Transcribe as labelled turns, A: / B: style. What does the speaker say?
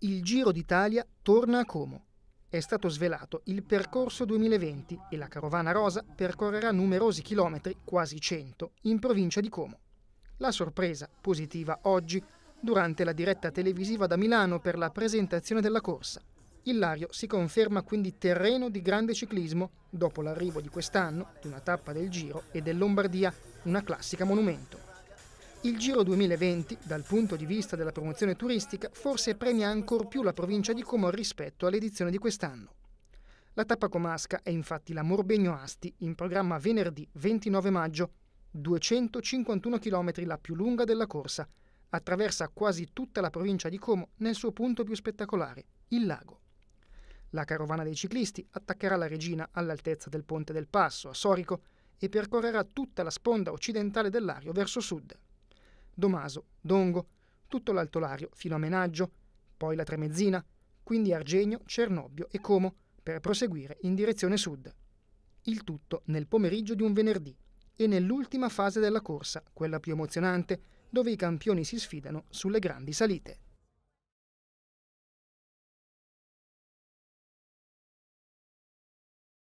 A: Il Giro d'Italia torna a Como. È stato svelato il percorso 2020 e la carovana rosa percorrerà numerosi chilometri, quasi 100, in provincia di Como. La sorpresa, positiva oggi, durante la diretta televisiva da Milano per la presentazione della corsa. Illario si conferma quindi terreno di grande ciclismo dopo l'arrivo di quest'anno di una tappa del Giro e del Lombardia, una classica monumento. Il Giro 2020, dal punto di vista della promozione turistica, forse premia ancor più la provincia di Como rispetto all'edizione di quest'anno. La tappa comasca è infatti la Morbegno Asti, in programma venerdì 29 maggio, 251 km la più lunga della corsa. Attraversa quasi tutta la provincia di Como nel suo punto più spettacolare, il lago. La carovana dei ciclisti attaccherà la regina all'altezza del Ponte del Passo, a Sorico, e percorrerà tutta la sponda occidentale dell'Ario verso sud. Domaso, Dongo, tutto l'altolario fino a Menaggio, poi la Tremezzina, quindi Argenio, Cernobbio e Como, per proseguire in direzione sud. Il tutto nel pomeriggio di un venerdì e nell'ultima fase della corsa, quella più emozionante, dove i campioni si sfidano sulle grandi salite.